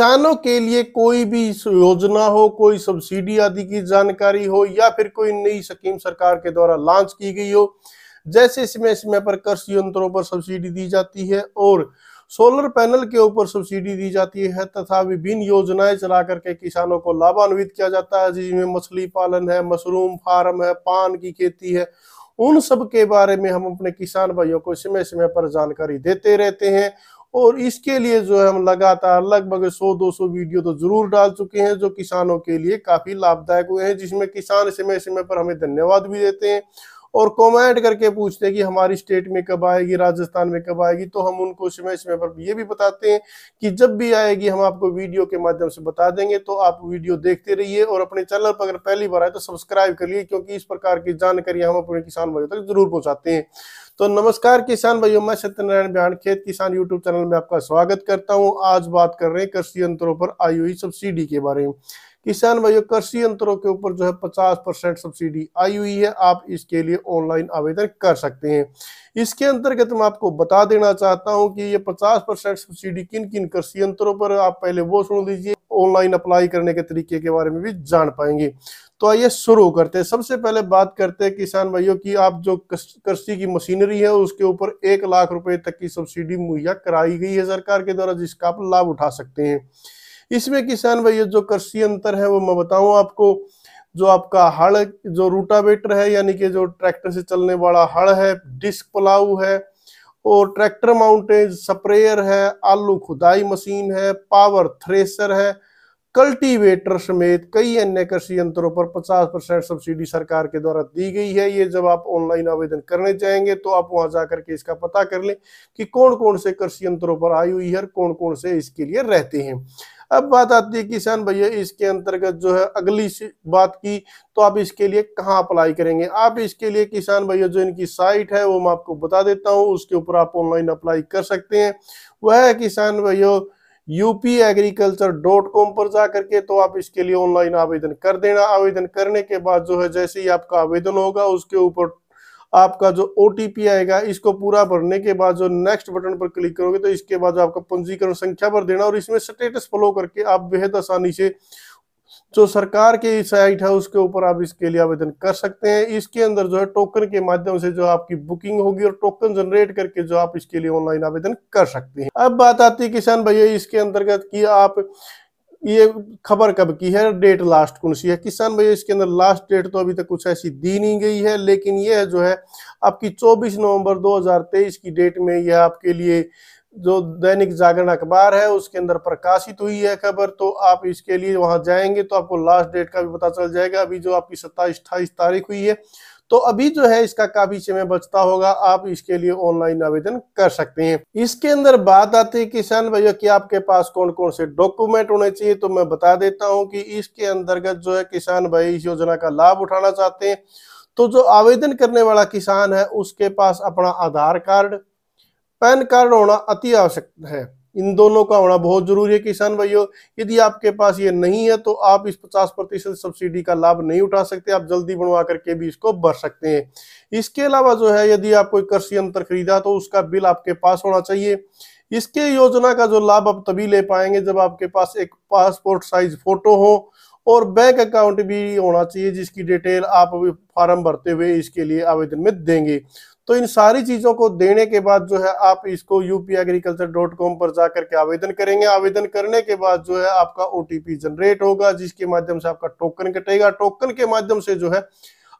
किसानों के लिए कोई भी योजना हो कोई सब्सिडी आदि की जानकारी हो या फिर कोई नई स्कीम सरकार के द्वारा लॉन्च की गई हो जैसे समय समय पर कृषि यंत्रों पर सब्सिडी दी जाती है और सोलर पैनल के ऊपर सब्सिडी दी जाती है तथा विभिन्न योजनाएं चला करके किसानों को लाभान्वित किया जाता है जिसमें मछली पालन है मशरूम फार्म है पान की खेती है उन सब के बारे में हम अपने किसान भाइयों को समय समय पर जानकारी देते रहते हैं और इसके लिए जो है हम लगातार लगभग 100-200 वीडियो तो जरूर डाल चुके हैं जो किसानों के लिए काफी लाभदायक हुए हैं जिसमें किसान समय समय पर हमें धन्यवाद भी देते हैं और कमेंट करके पूछते हैं कि हमारी स्टेट में कब आएगी राजस्थान में कब आएगी तो हम उनको समय समय पर ये भी बताते हैं कि जब भी आएगी हम आपको वीडियो के माध्यम से बता देंगे तो आप वीडियो देखते रहिए और अपने चैनल पर अगर पहली बार आए तो सब्सक्राइब करिए क्योंकि इस प्रकार की जानकारियां हम अपने किसान भाइयों तक जरूर पहुंचाते हैं तो नमस्कार किसान भाइयों मैं सत्यनारायण बिहार खेत किसान यूट्यूब चैनल में आपका स्वागत करता हूँ आज बात कर रहे हैं कृषि यंत्रों पर आई हुई सब्सिडी के बारे में किसान भाइयों कृषि यंत्रों के ऊपर जो है पचास परसेंट सब्सिडी आई हुई है आप इसके लिए ऑनलाइन आवेदन कर सकते हैं इसके अंतर्गत मैं आपको बता देना चाहता हूं कि ये पचास परसेंट सब्सिडी किन किन कृषि यंत्रों पर आप पहले वो सुन लीजिए ऑनलाइन अप्लाई करने के तरीके के बारे में भी जान पाएंगे तो आइए शुरू करते हैं सबसे पहले बात करते हैं किसान भाइयों की आप जो कृषि की मशीनरी है उसके ऊपर एक लाख रुपए तक की सब्सिडी मुहैया कराई गई है सरकार के द्वारा जिसका आप लाभ उठा सकते हैं इसमें किसान भाई जो कृषि अंतर है वो मैं बताऊं आपको जो आपका हड़ जो रूटावेटर है यानी कि जो ट्रैक्टर से चलने वाला हड़ है डिस्क प्लाऊ है और ट्रैक्टर माउंटेज स्प्रेयर है आलू खुदाई मशीन है पावर थ्रेसर है कल्टीवेटर समेत कई अन्य कृषि यंत्रों पर 50 परसेंट सब्सिडी सरकार के द्वारा दी गई है ये जब आप ऑनलाइन आवेदन करने जाएंगे तो आप वहां जाकर के इसका पता कर लें कि कौन कौन से कृषि यंत्रों पर आई हुई है कौन कौन से इसके लिए रहते हैं अब बात आती है किसान भैया इसके अंतर्गत जो है अगली बात की तो आप इसके लिए कहाँ अप्लाई करेंगे आप इसके लिए किसान भैया जो इनकी साइट है वो मैं आपको बता देता हूँ उसके ऊपर आप ऑनलाइन अप्लाई कर सकते हैं वह है किसान भैया यूपी एग्रीकल्चर डॉट कॉम पर जा करके तो आप इसके लिए ऑनलाइन आवेदन कर देना आवेदन करने के बाद जो है जैसे ही आपका आवेदन होगा उसके ऊपर आपका जो ओ आएगा इसको पूरा भरने के बाद जो नेक्स्ट बटन पर क्लिक करोगे तो इसके बाद आपका पंजीकरण संख्या पर देना और इसमें स्टेटस फॉलो करके आप बेहद आसानी से जो सरकार की साइट है उसके ऊपर आप इसके लिए आवेदन कर सकते हैं इसके अंदर जो है टोकन के माध्यम से जो आपकी बुकिंग होगी और टोकन जनरेट करके जो आप इसके लिए ऑनलाइन आवेदन कर सकते हैं अब बात आती है किसान भैया इसके अंतर्गत कि आप ये खबर कब की है डेट लास्ट कौन सी है किसान भाई इसके अंदर लास्ट डेट तो अभी तक कुछ ऐसी दी नहीं गई है लेकिन यह जो है आपकी 24 नवंबर 2023 की डेट में यह आपके लिए जो दैनिक जागरण अखबार है उसके अंदर प्रकाशित हुई है खबर तो आप इसके लिए वहां जाएंगे तो आपको लास्ट डेट का भी पता चल जाएगा अभी जो आपकी सत्ताईस अट्ठाईस तारीख हुई है तो अभी जो है इसका काफी समय बचता होगा आप इसके लिए ऑनलाइन आवेदन कर सकते हैं इसके अंदर बात आती है किसान भैया कि आपके पास कौन कौन से डॉक्यूमेंट होने चाहिए तो मैं बता देता हूं कि इसके अंतर्गत जो है किसान भाई इस योजना का लाभ उठाना चाहते हैं तो जो आवेदन करने वाला किसान है उसके पास अपना आधार कार्ड पैन कार्ड होना अति आवश्यक है इन दोनों का होना बहुत जरूरी है किसान भाइयों यदि आपके पास ये नहीं है तो आप इस 50 प्रतिशत सब्सिडी का लाभ नहीं उठा सकते आप जल्दी बनवा करके भी इसको भर सकते हैं इसके अलावा जो है यदि आप कोई कृषि यंत्र खरीदा तो उसका बिल आपके पास होना चाहिए इसके योजना का जो लाभ आप तभी ले पाएंगे जब आपके पास एक पासपोर्ट साइज फोटो हो और बैंक अकाउंट भी होना चाहिए जिसकी डिटेल आप फॉर्म भरते हुए इसके लिए आवेदन में देंगे तो इन सारी चीज़ों को देने के बाद जो है आप इसको यूपी एग्रीकल्चर डॉट कॉम पर जाकर के आवेदन करेंगे आवेदन करने के बाद जो है आपका ओ जनरेट होगा जिसके माध्यम से आपका टोकन कटेगा टोकन के माध्यम से जो है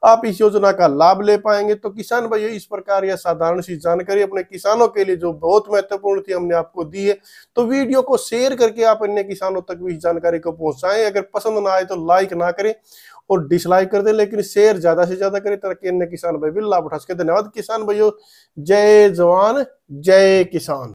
आप इस योजना का लाभ ले पाएंगे तो किसान भाई इस प्रकार यह साधारण सी जानकारी अपने किसानों के लिए जो बहुत महत्वपूर्ण थी हमने आपको दी है तो वीडियो को शेयर करके आप अन्य किसानों तक भी इस जानकारी को पहुंचाएं अगर पसंद ना आए तो लाइक ना करें और डिसलाइक कर दे लेकिन शेयर ज्यादा से ज्यादा करें ताकि अन्य किसान भाई भी लाभ उठा सके धन्यवाद किसान भाइयों जय जवान जय किसान